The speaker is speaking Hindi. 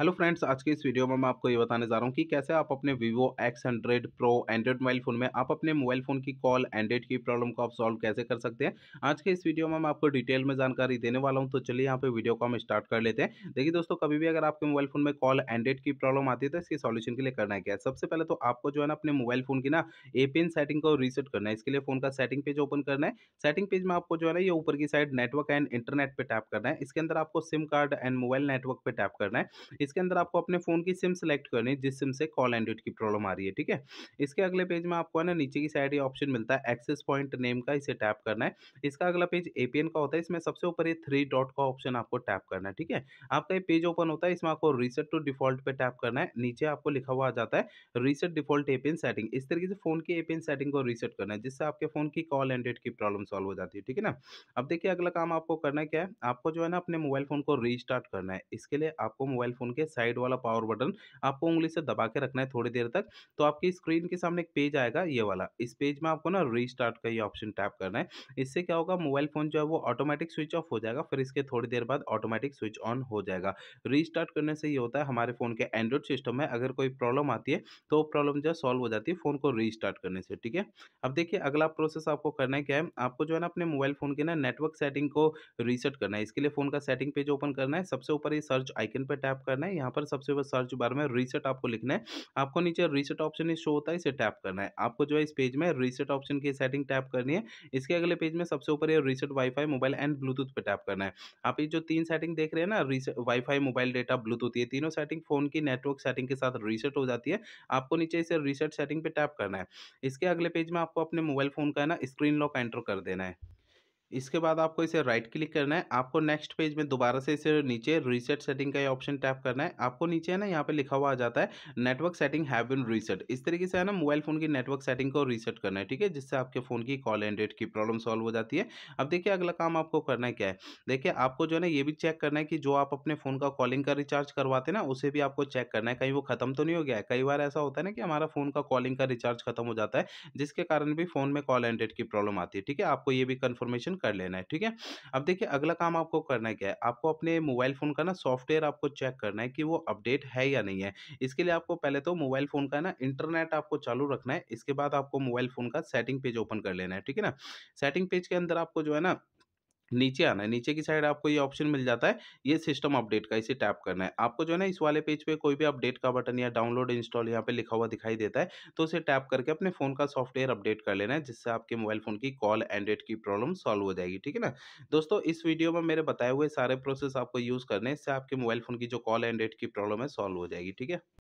हेलो फ्रेंड्स आज के इस वीडियो में मैं आपको ये बताने जा रहा हूँ कि कैसे आप अपने Vivo X hundred pro Android mobile phone में आप अपने मोबाइल फ़ोन की कॉल एंड्रॉइड की प्रॉब्लम को आप सॉल्व कैसे कर सकते हैं आज के इस वीडियो में मैं आपको डिटेल में जानकारी देने वाला हूँ तो चलिए यहाँ पे वीडियो को हम स्टार्ट कर लेते हैं देखिए दोस्तों कभी भी अगर आपके मोबाइल फ़ोन में कॉल एंड्रॉइड की प्रॉब्लम आती है तो इसके सॉल्यूशन के लिए करना है क्या सबसे पहले तो आपको जो है ना अपने मोबाइल फ़ोन की ना पिन सेटिंग को रीसेट करना है इसके लिए फ़ोन का सेटिंग पेज ओपन करना है सेटिंग पेज में आपको जो है ना ये ऊपर की साइड नेटवर्क एंड इंटरनेट पर टैप करना है इसके अंदर आपको SIM card and mobile network पर टैप करना है इसके अंदर आपको अपने फ़ोन की सिम सेलेक्ट करनी है जिस सिम से कॉल एंड्रॉइड की प्रॉब्लम आ रही है ठीक है इसके अगले पेज में आपको है ना नीचे की साइड ये ऑप्शन मिलता है एक्सेस पॉइंट नेम का इसे टैप करना है इसका अगला पेज ए का होता है इसमें सबसे ऊपर ये थ्री डॉट का ऑप्शन आपको टैप करना है ठीक है आपका ये पेज ओपन होता है इसमें आपको रीसेट टू डिफॉल्ट पे टैप करना है नीचे आपको लिखा हुआ आ जाता है रीसेट डिफॉल्ट एपीएन सेटिंग इस तरीके से फोन की एपीएन सेटिंग को रीसेट करना है जिससे आपके फोन की कॉल एंडेड की प्रॉब्लम सॉल्व हो जाती है ठीक है ना अब देखिए अगला काम आपको करना क्या है आपको जो है ना अपने मोबाइल फोन को रीस्टार्ट करना है इसके लिए आपको मोबाइल फोन फ़ोन के साइड वाला पावर बटन आपको उंगली से दबा के रखना है थोड़ी देर तक तो आपकी स्क्रीन के सामने एक पेज आएगा ये वाला इस पेज में आपको ना रीस्टार्ट का ये ऑप्शन टैप करना है इससे क्या होगा मोबाइल फ़ोन जो है वो ऑटोमेटिक स्विच ऑफ हो जाएगा फिर इसके थोड़ी देर बाद ऑटोमेटिक स्विच ऑन हो जाएगा रीस्टार्ट करने से ये होता है हमारे फ़ोन के एंड्रॉइड सिस्टम में अगर कोई प्रॉब्लम आती है तो प्रॉब्लम जो है सॉल्व हो जाती है फ़ोन को रीस्टार्ट करने से ठीक है अब देखिए अगला प्रोसेस आपको करना है क्या है आपको जो है ना अपने मोबाइल फ़ोन के ना नेटवर्क सेटिंग को रीसेट करना है इसके लिए फ़ोन का सेटिंग पेज ओपन करना है सबसे ऊपर ये सर्च आइकन पर टैप करना करना है यहाँ पर सबसे ऊपर सर्च बार में रीसेट आपको लिखना है आपको नीचे रीसेट ऑप्शन शो होता है इसे टैप करना है आपको जो है इस पेज में रीसेट ऑप्शन की सेटिंग टैप करनी है इसके अगले पेज में सबसे ऊपर ये reset wifi mobile and Bluetooth पर टैप करना है आप ये जो तीन सेटिंग देख रहे हैं ना reset wifi mobile data Bluetooth ये तीनों सेटिंग फोन की नेटवर्क सेटिंग के साथ रीसेट हो जाती है आपको नीचे इसे रीसेट सेटिंग पर टैप करना है इसके अगले पेज में आपको अपने मोबाइल फोन का है ना स्क्रीन लॉक एंटर कर देना है इसके बाद आपको इसे राइट क्लिक करना है आपको नेक्स्ट पेज में दोबारा से इसे नीचे रीसेट सेटिंग का ऑप्शन टैप करना है आपको नीचे है ना यहाँ पे लिखा हुआ आ जाता है network setting have been reset इस तरीके से है ना मोबाइल फोन की नेटवर्क सेटिंग को रीसेट करना है ठीक है जिससे आपके फोन की कॉल एंड डेट की प्रॉब्लम सॉल्व हो जाती है अब देखिए अगला काम आपको करना है क्या है देखिए आपको जो है ना ये भी चेक करना है कि जो आप अपने फोन का कॉलिंग का रिचार्ज करवाते ना उसे भी आपको चेक करना है कहीं वो खत्म तो नहीं हो गया है कई बार ऐसा होता है ना कि हमारा फोन का कॉलिंग का रिचार्ज खत्म हो जाता है जिसके कारण भी फोन में कॉल एंड डेट की प्रॉब्लम आती है ठीक है आपको ये भी कन्फर्मेशन कर लेना है ठीक है अब देखिए अगला काम आपको करना क्या है आपको अपने मोबाइल फ़ोन का ना सॉफ्टवेयर आपको चेक करना है कि वो अपडेट है या नहीं है इसके लिए आपको पहले तो मोबाइल फ़ोन का ना इंटरनेट आपको चालू रखना है इसके बाद आपको मोबाइल फ़ोन का सेटिंग पेज ओपन कर लेना है ठीक है ना सेटिंग पेज के अंदर आपको जो है ना नीचे आना है नीचे की साइड आपको ये ऑप्शन मिल जाता है ये सिस्टम अपडेट का इसे टैप करना है आपको जो है ना इस वाले पेज पे कोई भी अपडेट का बटन या डाउनलोड इंस्टॉल यहाँ पे लिखा हुआ दिखाई देता है तो उसे टैप करके अपने फ़ोन का सॉफ्टवेयर अपडेट कर लेना है जिससे आपके मोबाइल फ़ोन की कॉल एंड की प्रॉब्लम सॉल्व हो जाएगी ठीक है ना दोस्तों इस वीडियो में मेरे बताए हुए सारे प्रोसेस आपको यूज़ करने इससे आपके मोबाइल फ़ोन की जो कॉल एंड की प्रॉब्लम है सॉल्व हो जाएगी ठीक है